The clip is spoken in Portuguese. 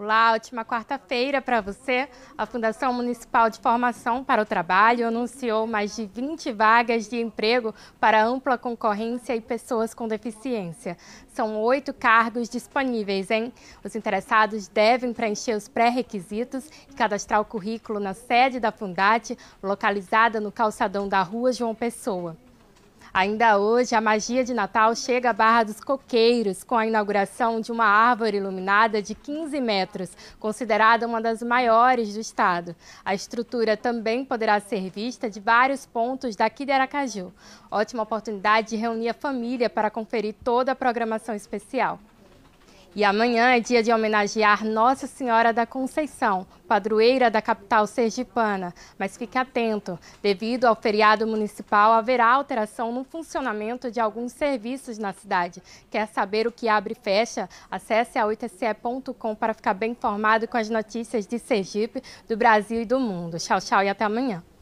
Olá, ótima quarta-feira para você. A Fundação Municipal de Formação para o Trabalho anunciou mais de 20 vagas de emprego para ampla concorrência e pessoas com deficiência. São oito cargos disponíveis, hein? Os interessados devem preencher os pré-requisitos e cadastrar o currículo na sede da Fundate, localizada no calçadão da Rua João Pessoa. Ainda hoje, a magia de Natal chega à Barra dos Coqueiros com a inauguração de uma árvore iluminada de 15 metros, considerada uma das maiores do estado. A estrutura também poderá ser vista de vários pontos daqui de Aracaju. Ótima oportunidade de reunir a família para conferir toda a programação especial. E amanhã é dia de homenagear Nossa Senhora da Conceição, padroeira da capital sergipana. Mas fique atento, devido ao feriado municipal, haverá alteração no funcionamento de alguns serviços na cidade. Quer saber o que abre e fecha? Acesse a 8se.com para ficar bem informado com as notícias de Sergipe, do Brasil e do mundo. Tchau, tchau e até amanhã.